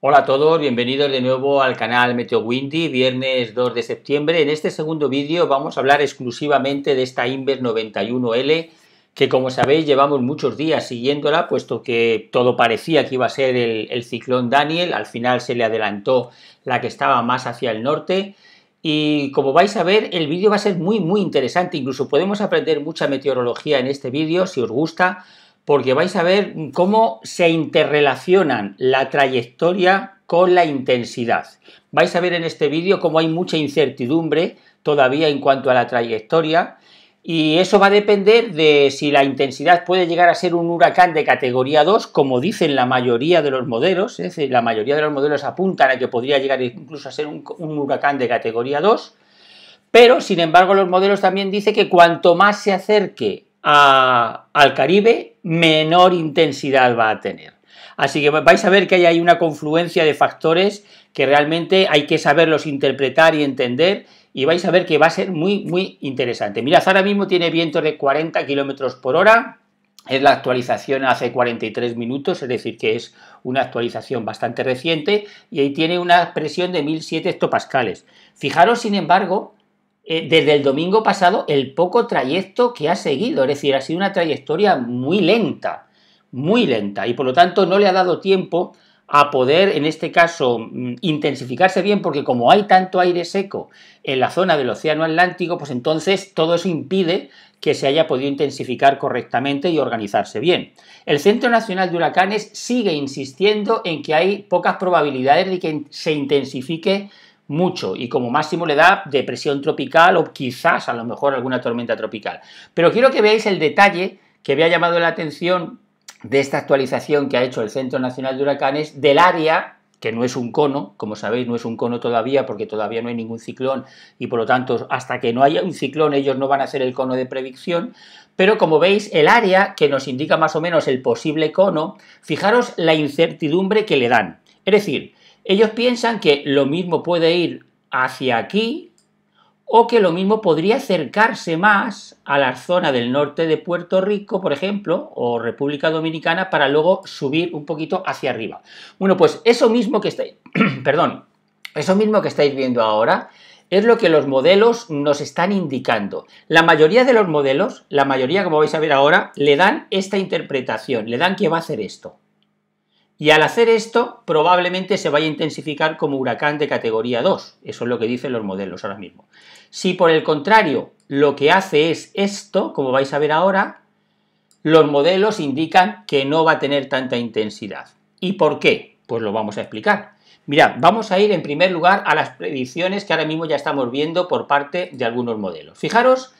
Hola a todos, bienvenidos de nuevo al canal Meteo Windy, viernes 2 de septiembre. En este segundo vídeo vamos a hablar exclusivamente de esta Inver 91L, que como sabéis llevamos muchos días siguiéndola, puesto que todo parecía que iba a ser el, ciclón Daniel, al final se le adelantó la que estaba más hacia el norte. Y como vais a ver, el vídeo va a ser muy, muy interesante, incluso podemos aprender mucha meteorología en este vídeo, si os gusta porque vais a ver cómo se interrelacionan la trayectoria con la intensidad. Vais a ver en este vídeo cómo hay mucha incertidumbre todavía en cuanto a la trayectoria y eso va a depender de si la intensidad puede llegar a ser un huracán de categoría 2, como dicen la mayoría de los modelos, es decir, la mayoría de los modelos apuntan a que podría llegar incluso a ser un, huracán de categoría 2, pero sin embargo los modelos también dicen que cuanto más se acerque al Caribe, menor intensidad va a tener. Así que vais a ver que hay, hay una confluencia de factores que realmente hay que saberlos interpretar y entender y vais a ver que va a ser muy, muy interesante. Mira, ahora mismo tiene viento de 40 kilómetros por hora, es la actualización hace 43 minutos, es decir, que es una actualización bastante reciente y ahí tiene una presión de 1007 hectopascales. Fijaros, sin embargo, eh, desde el domingo pasado el poco trayecto que ha seguido. Es decir, ha sido una trayectoria muy lenta, muy lenta. Y por lo tanto no le ha dado tiempo a poder, en este caso, mm, intensificarse bien, porque como hay tanto aire seco en la zona del Océano Atlántico, pues entonces todo eso impide que se haya podido intensificar correctamente y organizarse bien. El Centro Nacional de Huracanes sigue insistiendo en que hay pocas probabilidades de que se intensifique mucho y como máximo le da depresión tropical o quizás a lo mejor alguna tormenta tropical. Pero quiero que veáis el detalle que me ha llamado la atención de esta actualización que ha hecho el Centro Nacional de Huracanes del área que no es un cono, como sabéis, no es un cono todavía porque todavía no hay ningún ciclón y por lo tanto hasta que no haya un ciclón ellos no van a hacer el cono de predicción, pero como veis el área que nos indica más o menos el posible cono, fijaros la incertidumbre que le dan. Es decir, ellos piensan que lo mismo puede ir hacia aquí o que lo mismo podría acercarse más a la zona del norte de Puerto Rico, por ejemplo, o República Dominicana, para luego subir un poquito hacia arriba. Bueno, pues eso mismo que estáis, perdón, eso mismo que estáis viendo ahora es lo que los modelos nos están indicando. La mayoría de los modelos, la mayoría, como vais a ver ahora, le dan esta interpretación, le dan que va a hacer esto. Y al hacer esto, probablemente se vaya a intensificar como huracán de categoría 2. Eso es lo que dicen los modelos ahora mismo. Si por el contrario lo que hace es esto, como vais a ver ahora, los modelos indican que no va a tener tanta intensidad. ¿Y por qué? Pues lo vamos a explicar. Mirad, vamos a ir en primer lugar a las predicciones que ahora mismo ya estamos viendo por parte de algunos modelos. Fijaros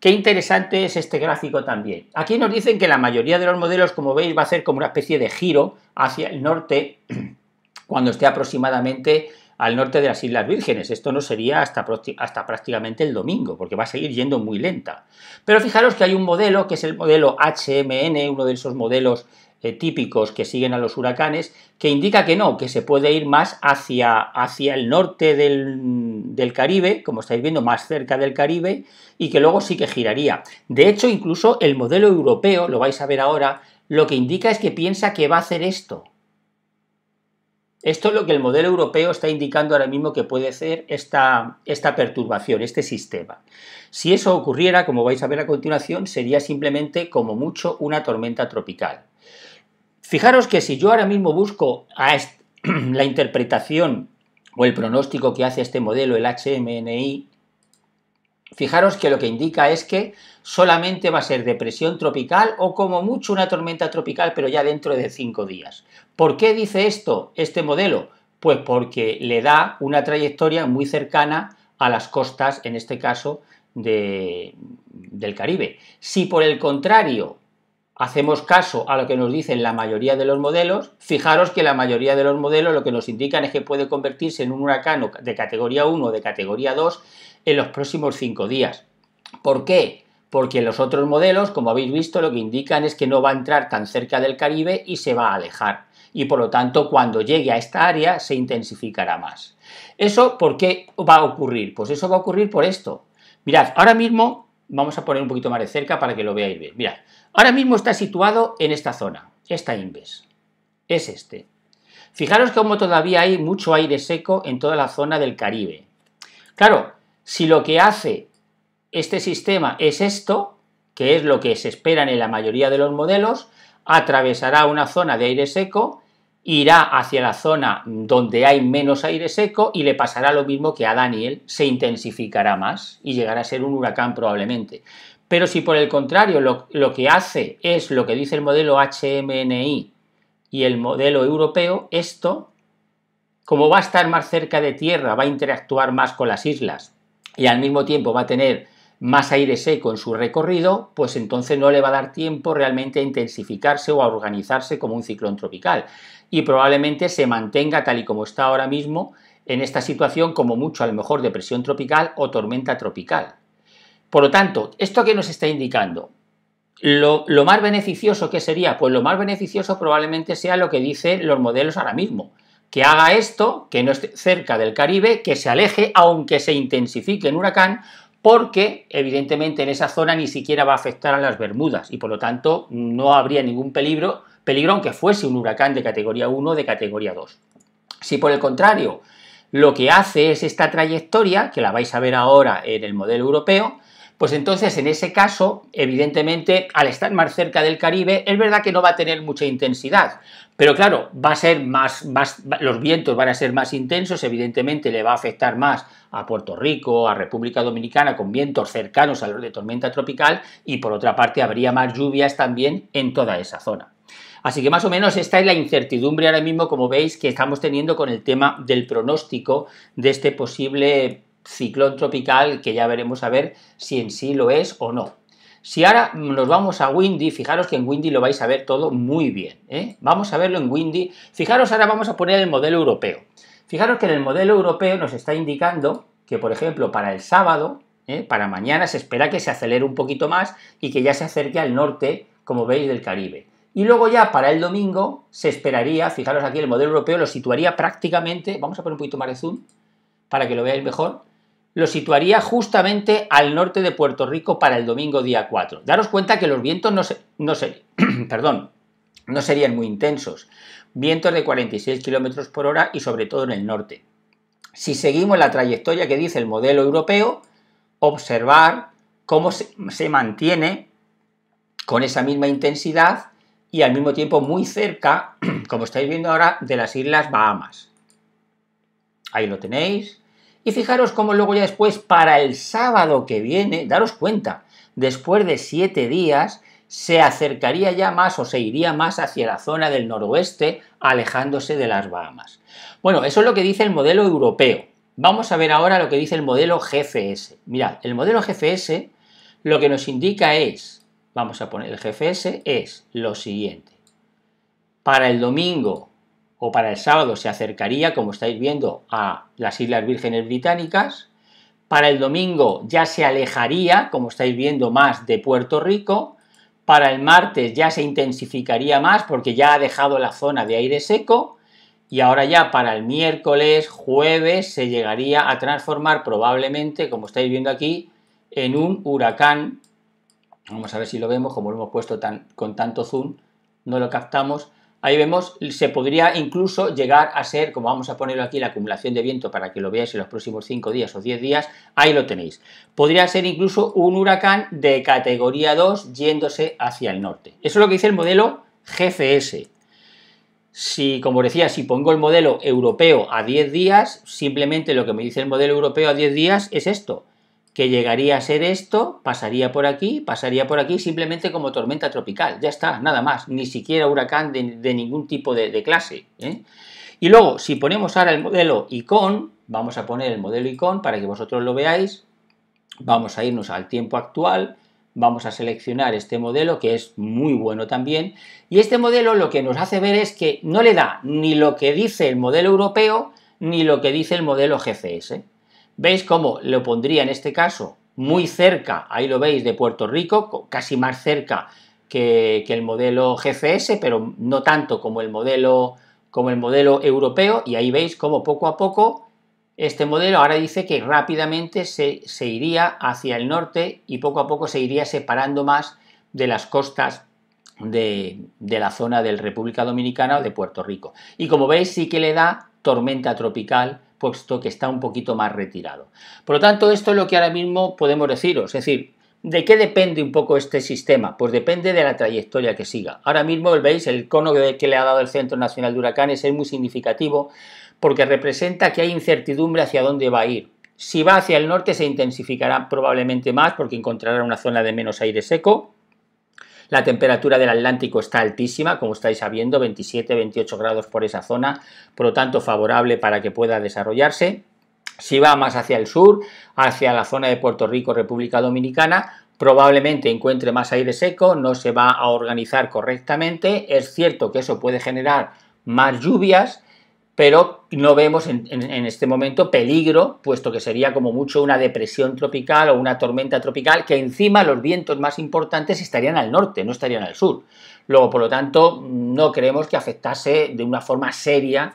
Qué interesante es este gráfico también. Aquí nos dicen que la mayoría de los modelos, como veis, va a ser como una especie de giro hacia el norte cuando esté aproximadamente al norte de las Islas Vírgenes. Esto no sería hasta, hasta prácticamente el domingo, porque va a seguir yendo muy lenta. Pero fijaros que hay un modelo, que es el modelo HMN, uno de esos modelos eh, típicos que siguen a los huracanes, que indica que no, que se puede ir más hacia, hacia el norte del, del, Caribe, como estáis viendo, más cerca del Caribe, y que luego sí que giraría. De hecho, incluso el modelo europeo, lo vais a ver ahora, lo que indica es que piensa que va a hacer esto. Esto es lo que el modelo europeo está indicando ahora mismo que puede ser esta, esta perturbación, este sistema. Si eso ocurriera, como vais a ver a continuación, sería simplemente como mucho una tormenta tropical. Fijaros que si yo ahora mismo busco a la interpretación o el pronóstico que hace este modelo, el HMNI, fijaros que lo que indica es que solamente va a ser depresión tropical o como mucho una tormenta tropical, pero ya dentro de cinco días. ¿Por qué dice esto este modelo? Pues porque le da una trayectoria muy cercana a las costas, en este caso, del Caribe. Si por el contrario hacemos caso a lo que nos dicen la mayoría de los modelos, fijaros que la mayoría de los modelos lo que nos indican es que puede convertirse en un huracán de categoría 1 o de categoría 2 en los próximos 5 días. ¿Por qué? Porque los otros modelos, como habéis visto, lo que indican es que no va a entrar tan cerca del Caribe y se va a alejar. Y por lo tanto, cuando llegue a esta área, se intensificará más. ¿Eso por qué va a ocurrir? Pues eso va a ocurrir por esto. Mirad, ahora mismo vamos a poner un poquito más de cerca para que lo veáis bien. Mirad, ahora mismo está situado en esta zona, esta Inves, es este. Fijaros como todavía hay mucho aire seco en toda la zona del Caribe. Claro, si lo que hace este sistema es esto, que es lo que se espera en la mayoría de los modelos, atravesará una zona de aire seco irá hacia la zona donde hay menos aire seco y le pasará lo mismo que a Daniel, se intensificará más y llegará a ser un huracán probablemente. Pero si por el contrario lo, que hace es lo que dice el modelo HMNI y el modelo europeo, esto, como va a estar más cerca de tierra, va a interactuar más con las islas y al mismo tiempo va a tener más aire seco en su recorrido, pues entonces no le va a dar tiempo realmente a intensificarse o a organizarse como un ciclón tropical. Y probablemente se mantenga tal y como está ahora mismo en esta situación, como mucho a lo mejor depresión tropical o tormenta tropical. Por lo tanto, ¿esto qué nos está indicando? Lo, más beneficioso que sería, pues lo más beneficioso probablemente sea lo que dicen los modelos ahora mismo, que haga esto, que no esté cerca del Caribe, que se aleje, aunque se intensifique en huracán, porque evidentemente en esa zona ni siquiera va a afectar a las Bermudas y por lo tanto no habría ningún peligro, peligro aunque fuese un huracán de categoría 1 de categoría 2. Si por el contrario lo que hace es esta trayectoria, que la vais a ver ahora en el modelo europeo, pues entonces, en ese caso, evidentemente, al estar más cerca del Caribe, es verdad que no va a tener mucha intensidad, pero claro, va a ser más, más, los vientos van a ser más intensos, evidentemente le va a afectar más a Puerto Rico, a República Dominicana, con vientos cercanos a los de tormenta tropical, y por otra parte habría más lluvias también en toda esa zona. Así que más o menos esta es la incertidumbre ahora mismo, como veis, que estamos teniendo con el tema del pronóstico de este posible ciclón tropical que ya veremos a ver si en sí lo es o no. Si ahora nos vamos a Windy, fijaros que en Windy lo vais a ver todo muy bien. ¿eh? Vamos a verlo en Windy. Fijaros, ahora vamos a poner el modelo europeo. Fijaros que en el modelo europeo nos está indicando que, por ejemplo, para el sábado, ¿eh? para mañana, se espera que se acelere un poquito más y que ya se acerque al norte, como veis, del Caribe. Y luego ya para el domingo se esperaría, fijaros aquí, el modelo europeo lo situaría prácticamente, vamos a poner un poquito más de zoom para que lo veáis mejor, lo situaría justamente al norte de Puerto Rico para el domingo día 4. Daros cuenta que los vientos no, se, no, perdón, no serían muy intensos. Vientos de 46 km por hora y sobre todo en el norte. Si seguimos la trayectoria que dice el modelo europeo, observar cómo se mantiene con esa misma intensidad y al mismo tiempo muy cerca, como estáis viendo ahora, de las Islas Bahamas. Ahí lo tenéis. Y fijaros cómo luego ya después, para el sábado que viene, daros cuenta, después de siete días, se acercaría ya más o se iría más hacia la zona del noroeste, alejándose de las Bahamas. Bueno, eso es lo que dice el modelo europeo. Vamos a ver ahora lo que dice el modelo GFS. Mirad, el modelo GFS lo que nos indica es, vamos a poner el GFS, es lo siguiente. Para el domingo o para el sábado se acercaría, como estáis viendo, a las Islas Vírgenes Británicas. Para el domingo ya se alejaría, como estáis viendo, más de Puerto Rico. Para el martes ya se intensificaría más porque ya ha dejado la zona de aire seco. Y ahora ya para el miércoles, jueves, se llegaría a transformar probablemente, como estáis viendo aquí, en un huracán. Vamos a ver si lo vemos, como lo hemos puesto tan, con tanto zoom, no lo captamos Ahí vemos, se podría incluso llegar a ser, como vamos a ponerlo aquí, la acumulación de viento para que lo veáis en los próximos 5 días o 10 días, ahí lo tenéis. Podría ser incluso un huracán de categoría 2 yéndose hacia el norte. Eso es lo que dice el modelo GFS. Si, como decía, si pongo el modelo europeo a 10 días, simplemente lo que me dice el modelo europeo a 10 días es esto que llegaría a ser esto, pasaría por aquí, pasaría por aquí, simplemente como tormenta tropical. Ya está, nada más, ni siquiera huracán de, ningún tipo de, clase. ¿eh? Y luego, si ponemos ahora el modelo ICON, vamos a poner el modelo ICON para que vosotros lo veáis, vamos a irnos al tiempo actual, vamos a seleccionar este modelo que es muy bueno también, y este modelo lo que nos hace ver es que no le da ni lo que dice el modelo europeo, ni lo que dice el modelo GCS. ¿eh? ¿Veis cómo lo pondría en este caso muy cerca, ahí lo veis, de Puerto Rico, casi más cerca que, el modelo GCS, pero no tanto como el modelo, como el modelo europeo, y ahí veis cómo poco a poco este modelo ahora dice que rápidamente se, iría hacia el norte y poco a poco se iría separando más de las costas de, la zona de República Dominicana o de Puerto Rico. Y como veis sí que le da tormenta tropical puesto que está un poquito más retirado. Por lo tanto, esto es lo que ahora mismo podemos deciros, es decir, ¿De qué depende un poco este sistema? Pues depende de la trayectoria que siga. Ahora mismo veis el cono que le ha dado el Centro Nacional de Huracanes es muy significativo porque representa que hay incertidumbre hacia dónde va a ir. Si va hacia el norte se intensificará probablemente más porque encontrará una zona de menos aire seco. La temperatura del Atlántico está altísima, como estáis sabiendo, 27-28 grados por esa zona, por lo tanto favorable para que pueda desarrollarse. Si va más hacia el sur, hacia la zona de Puerto Rico, República Dominicana, probablemente encuentre más aire seco, no se va a organizar correctamente. Es cierto que eso puede generar más lluvias, pero no vemos en, este momento peligro, puesto que sería como mucho una depresión tropical o una tormenta tropical, que encima los vientos más importantes estarían al norte, no estarían al sur. Luego, por lo tanto, no creemos que afectase de una forma seria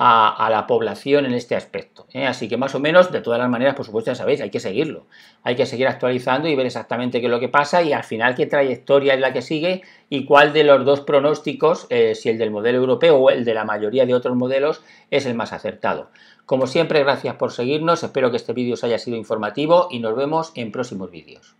a, la población en este aspecto. ¿eh? Así que más o menos, de todas las maneras, por supuesto, ya sabéis, hay que seguirlo. Hay que seguir actualizando y ver exactamente qué es lo que pasa y al final qué trayectoria es la que sigue y cuál de los dos pronósticos, eh, si el del modelo europeo o el de la mayoría de otros modelos, es el más acertado. Como siempre, gracias por seguirnos, espero que este vídeo os haya sido informativo y nos vemos en próximos vídeos.